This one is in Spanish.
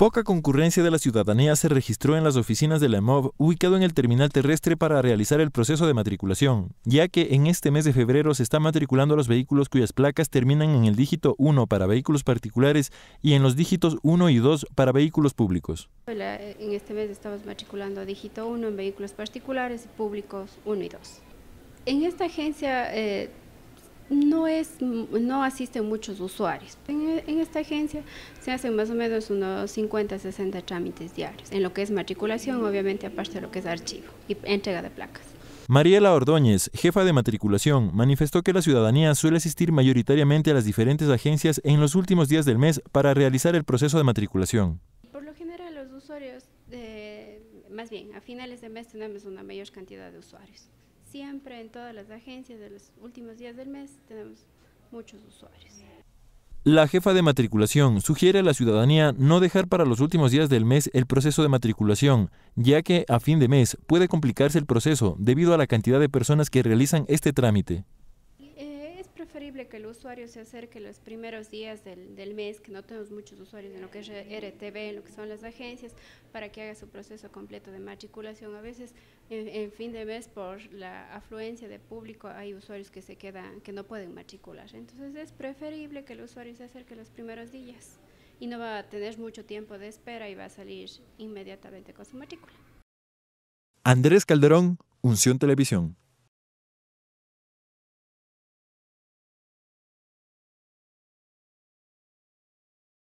Poca concurrencia de la ciudadanía se registró en las oficinas de la EMOV ubicado en el terminal terrestre para realizar el proceso de matriculación, ya que en este mes de febrero se están matriculando los vehículos cuyas placas terminan en el dígito 1 para vehículos particulares y en los dígitos 1 y 2 para vehículos públicos. Eh, en este mes estamos matriculando dígito 1 en vehículos particulares y públicos 1 y 2. En esta agencia eh, no, es, asisten muchos usuarios. En, esta agencia se hacen más o menos unos 50, 60 trámites diarios, en lo que es matriculación, obviamente aparte de lo que es archivo y entrega de placas. Mariela Ordóñez, jefa de matriculación, manifestó que la ciudadanía suele asistir mayoritariamente a las diferentes agencias en los últimos días del mes para realizar el proceso de matriculación. Por lo general los usuarios, eh, más bien a finales de mes tenemos una mayor cantidad de usuarios. Siempre en todas las agencias de los últimos días del mes tenemos muchos usuarios. La jefa de matriculación sugiere a la ciudadanía no dejar para los últimos días del mes el proceso de matriculación, ya que a fin de mes puede complicarse el proceso debido a la cantidad de personas que realizan este trámite preferible que el usuario se acerque los primeros días del, mes, que no tenemos muchos usuarios en lo que es RTV, en lo que son las agencias, para que haga su proceso completo de matriculación. A veces en, fin de mes, por la afluencia de público, hay usuarios que se quedan, que no pueden matricular. Entonces es preferible que el usuario se acerque los primeros días y no va a tener mucho tiempo de espera y va a salir inmediatamente con su matrícula. Andrés Calderón, Unción Televisión.